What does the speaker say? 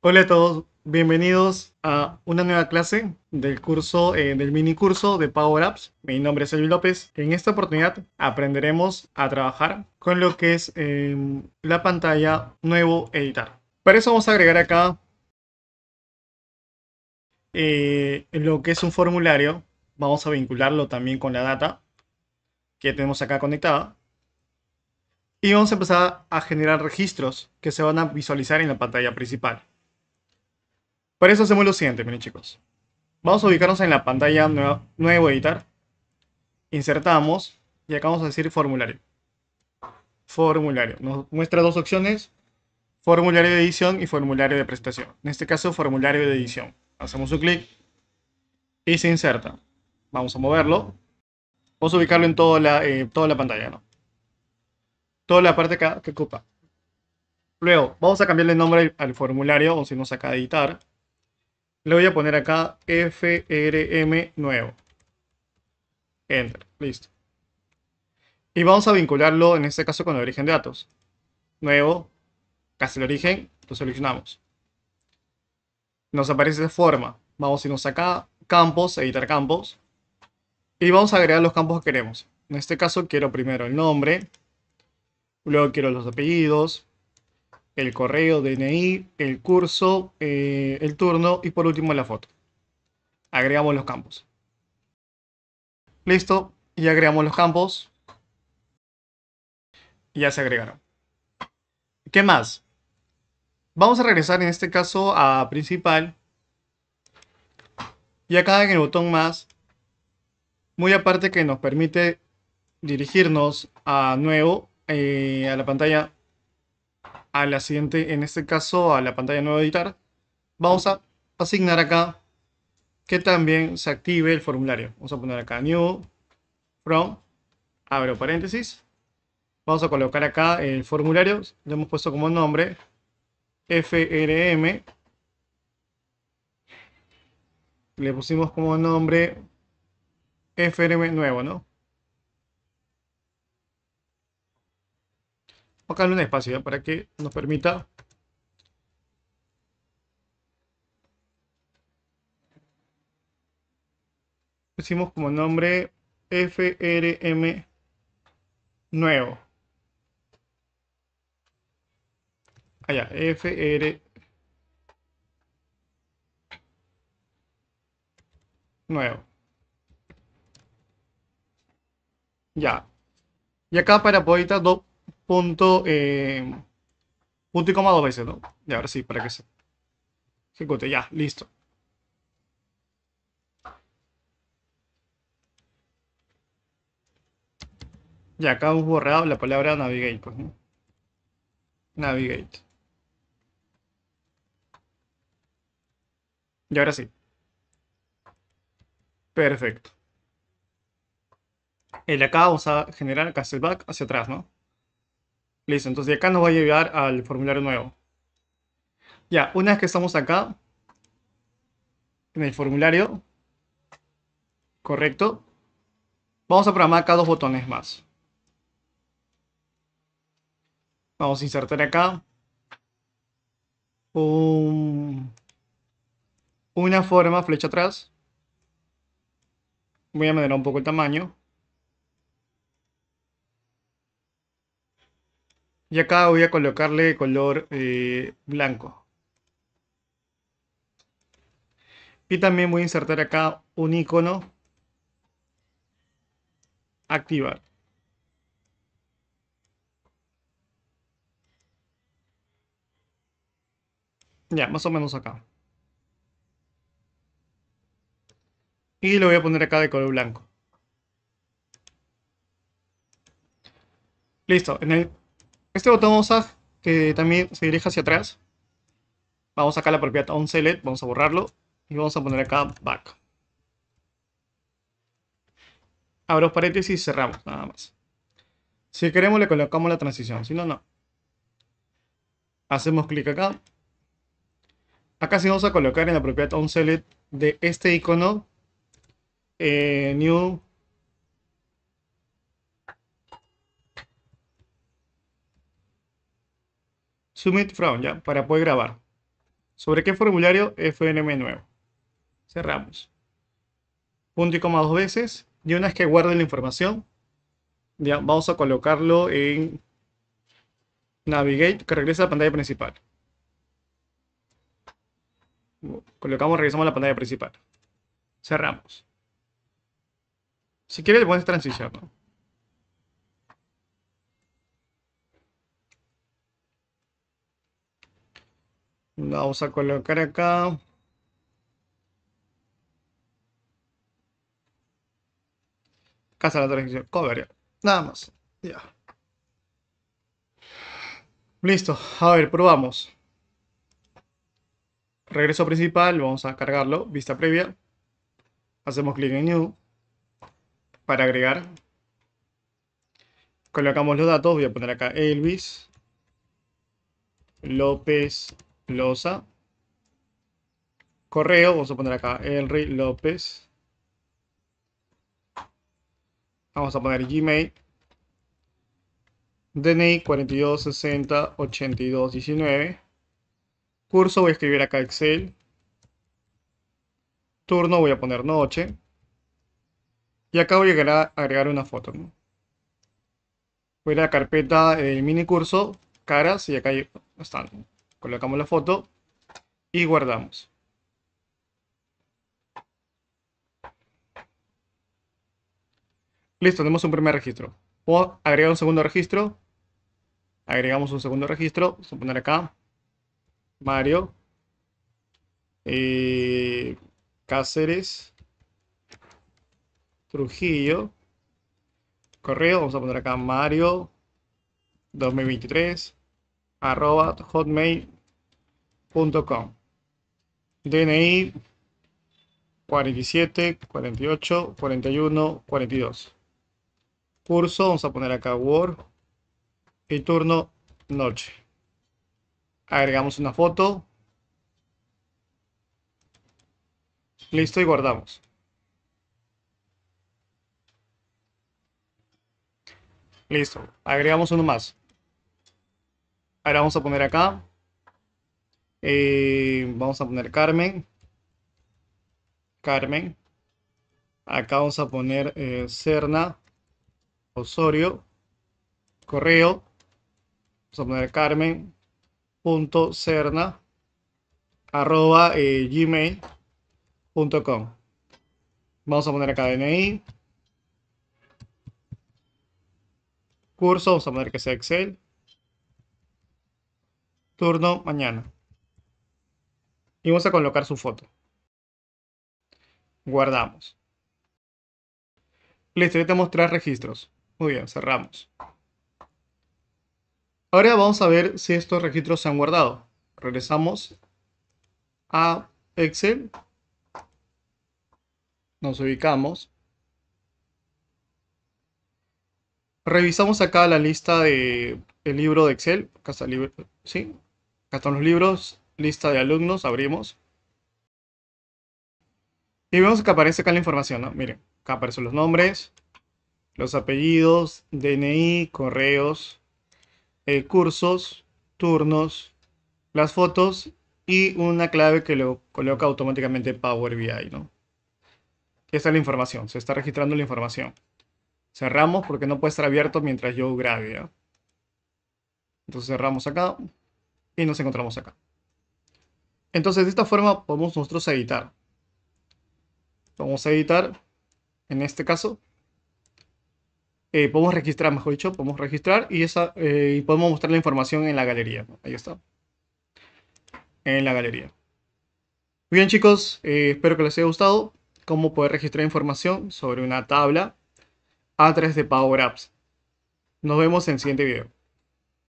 Hola a todos, bienvenidos a una nueva clase del curso, eh, del mini curso de Power Apps. Mi nombre es Elvi López. En esta oportunidad aprenderemos a trabajar con lo que es em, la pantalla nuevo editar. Para eso vamos a agregar acá eh, lo que es un formulario. Vamos a vincularlo también con la data que tenemos acá conectada. Y vamos a empezar a generar registros que se van a visualizar en la pantalla principal. Por eso hacemos lo siguiente, miren chicos. Vamos a ubicarnos en la pantalla nuevo editar. Insertamos y acá vamos a decir formulario. Formulario. Nos muestra dos opciones. Formulario de edición y formulario de prestación. En este caso, formulario de edición. Hacemos un clic y se inserta. Vamos a moverlo. Vamos a ubicarlo en toda la, eh, toda la pantalla, ¿no? Toda la parte que, que ocupa. Luego, vamos a cambiarle el nombre al formulario. O si irnos acá a editar. Le voy a poner acá frm nuevo. Enter. Listo. Y vamos a vincularlo en este caso con el origen de datos. Nuevo, casi el origen, lo seleccionamos. Nos aparece de forma. Vamos a irnos acá, campos, editar campos. Y vamos a agregar los campos que queremos. En este caso quiero primero el nombre, luego quiero los apellidos, el correo, DNI, el curso, eh, el turno y por último la foto. Agregamos los campos. Listo, Y agregamos los campos. Ya se agregaron. ¿Qué más? Vamos a regresar en este caso a principal. Y acá en el botón más, muy aparte que nos permite dirigirnos a nuevo eh, a la pantalla a la siguiente, en este caso a la pantalla nueva editar, vamos a asignar acá que también se active el formulario. Vamos a poner acá new from, abro paréntesis, vamos a colocar acá el formulario, le hemos puesto como nombre frm, le pusimos como nombre frm nuevo, ¿no? un espacio para que nos permita Decimos como nombre FRM nuevo. Allá, FR nuevo. Ya. Y acá para Poeta do, punto, eh, punto y coma dos veces, ¿no? Y ahora sí, para que se ejecute. Ya, listo. Y acá hemos borrado la palabra navigate, pues, ¿no? Navigate. Y ahora sí. Perfecto. El acá vamos a generar back hacia atrás, ¿no? Listo, entonces acá nos va a llevar al formulario nuevo. Ya, una vez que estamos acá, en el formulario, correcto, vamos a programar acá dos botones más. Vamos a insertar acá una forma, flecha atrás. Voy a medir un poco el tamaño. Y acá voy a colocarle color eh, blanco. Y también voy a insertar acá un icono. Activar. Ya, más o menos acá. Y lo voy a poner acá de color blanco. Listo, en el este botón vamos a que también se dirige hacia atrás. Vamos a la propiedad onSelect, vamos a borrarlo y vamos a poner acá back. Abro paréntesis y cerramos, nada más. Si queremos le colocamos la transición, si no, no. Hacemos clic acá. Acá sí vamos a colocar en la propiedad onSelect de este icono eh, New Submit From, ¿ya? Para poder grabar. ¿Sobre qué formulario? FNM nuevo. Cerramos. Punto y coma dos veces. Y una vez que guarden la información, ya, vamos a colocarlo en Navigate, que regresa a la pantalla principal. Colocamos, regresamos a la pantalla principal. Cerramos. Si quieres, le pones Vamos a colocar acá. Casa de la transición. Cover. Nada más. Ya. Listo. A ver, probamos. Regreso principal. Vamos a cargarlo. Vista previa. Hacemos clic en New. Para agregar. Colocamos los datos. Voy a poner acá Elvis. López Losa. Correo, vamos a poner acá Henry López. Vamos a poner Gmail. DNI 42608219. Curso, voy a escribir acá Excel. Turno, voy a poner noche. Y acá voy a agregar una foto. Voy a la carpeta del mini curso, caras, y acá están colocamos la foto y guardamos. Listo, tenemos un primer registro. Puedo agregar un segundo registro. Agregamos un segundo registro. Vamos a poner acá. Mario. Eh, Cáceres. Trujillo. Correo. Vamos a poner acá Mario. 2023 arroba hotmail.com. DNI 47, 48, 41, 42. Curso, vamos a poner acá Word y turno noche. Agregamos una foto. Listo y guardamos. Listo, agregamos uno más. Ahora vamos a poner acá. Eh, vamos a poner Carmen. Carmen. Acá vamos a poner eh, Serna Cerna. Osorio. Correo. Vamos a poner Carmen. Punto eh, Vamos a poner acá DNI. Curso. Vamos a poner que sea Excel turno mañana. Y vamos a colocar su foto. Guardamos. Listo, ya tenemos tres registros. Muy bien, cerramos. Ahora vamos a ver si estos registros se han guardado. Regresamos a Excel. Nos ubicamos. Revisamos acá la lista de libro de Excel. Acá está libro. Sí, Acá están los libros, lista de alumnos, abrimos. Y vemos que aparece acá la información, ¿no? Miren, acá aparecen los nombres, los apellidos, DNI, correos, eh, cursos, turnos, las fotos y una clave que lo coloca automáticamente Power BI, ¿no? Esta es la información, se está registrando la información. Cerramos porque no puede estar abierto mientras yo grabe, Entonces cerramos acá y nos encontramos acá. Entonces de esta forma podemos nosotros editar. Vamos a editar, en este caso, eh, podemos registrar, mejor dicho, podemos registrar y, esa, eh, podemos mostrar la información en la galería. Ahí está. En la galería. bien chicos, eh, espero que les haya gustado cómo poder registrar información sobre una tabla a través de Power Apps. Nos vemos en el siguiente video.